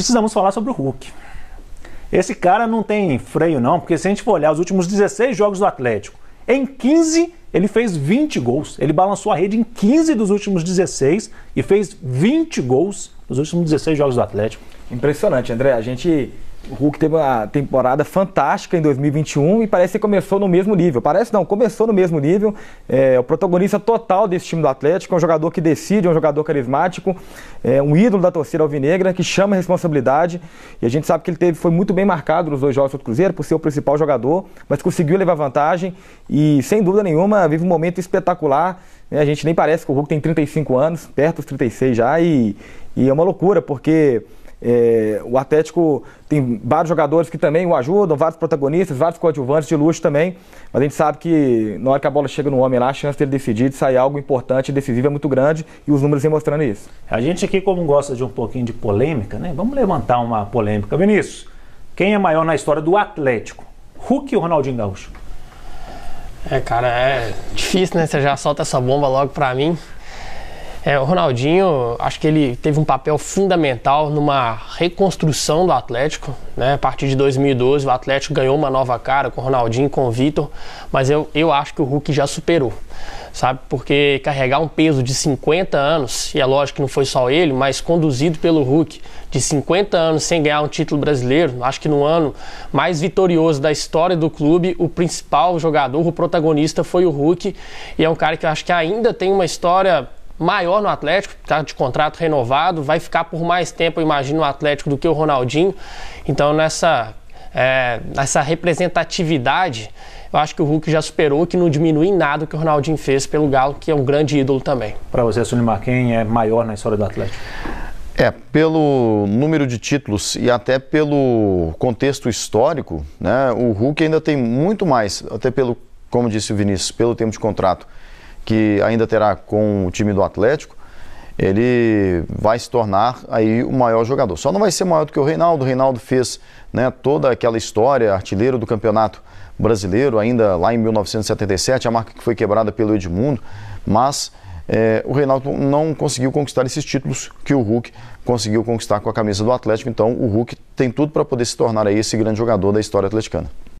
precisamos falar sobre o Hulk. Esse cara não tem freio, não, porque se a gente for olhar os últimos 16 jogos do Atlético, em 15 ele fez 20 gols. Ele balançou a rede em 15 dos últimos 16 e fez 20 gols nos últimos 16 jogos do Atlético. Impressionante, André. A gente o Hulk teve uma temporada fantástica em 2021 e parece que começou no mesmo nível. Parece não, começou no mesmo nível. É o protagonista total desse time do Atlético, é um jogador que decide, é um jogador carismático, é um ídolo da torcida alvinegra que chama a responsabilidade. E a gente sabe que ele teve, foi muito bem marcado nos dois jogos do Cruzeiro por ser o principal jogador, mas conseguiu levar vantagem e sem dúvida nenhuma vive um momento espetacular. Né? A gente nem parece que o Hulk tem 35 anos, perto dos 36 já, e, e é uma loucura, porque é, o Atlético tem vários jogadores que também o ajudam, vários protagonistas, vários coadjuvantes de luxo também. Mas a gente sabe que na hora que a bola chega no homem lá, a chance dele decidir, de sair algo importante, decisivo é muito grande e os números vem mostrando isso. A gente aqui, como gosta de um pouquinho de polêmica, né? Vamos levantar uma polêmica. Vinícius, quem é maior na história do Atlético? Hulk ou Ronaldinho Gaúcho? É, cara, é difícil, né? Você já solta essa bomba logo pra mim. É, o Ronaldinho, acho que ele teve um papel fundamental numa reconstrução do Atlético. Né? A partir de 2012, o Atlético ganhou uma nova cara com o Ronaldinho, com o Vitor, mas eu, eu acho que o Hulk já superou, sabe? Porque carregar um peso de 50 anos, e é lógico que não foi só ele, mas conduzido pelo Hulk, de 50 anos sem ganhar um título brasileiro, acho que no ano mais vitorioso da história do clube, o principal jogador, o protagonista foi o Hulk, e é um cara que eu acho que ainda tem uma história maior no Atlético, está de contrato renovado, vai ficar por mais tempo, eu imagino, no Atlético do que o Ronaldinho. Então, nessa, é, nessa representatividade, eu acho que o Hulk já superou, que não diminui em nada o que o Ronaldinho fez pelo Galo, que é um grande ídolo também. Para você, Sunimar, quem é maior na história do Atlético? É, pelo número de títulos e até pelo contexto histórico, né, o Hulk ainda tem muito mais, até pelo, como disse o Vinícius, pelo tempo de contrato que ainda terá com o time do Atlético, ele vai se tornar aí o maior jogador. Só não vai ser maior do que o Reinaldo. O Reinaldo fez né, toda aquela história, artilheiro do campeonato brasileiro, ainda lá em 1977, a marca que foi quebrada pelo Edmundo, mas é, o Reinaldo não conseguiu conquistar esses títulos que o Hulk conseguiu conquistar com a camisa do Atlético. Então o Hulk tem tudo para poder se tornar aí esse grande jogador da história atleticana.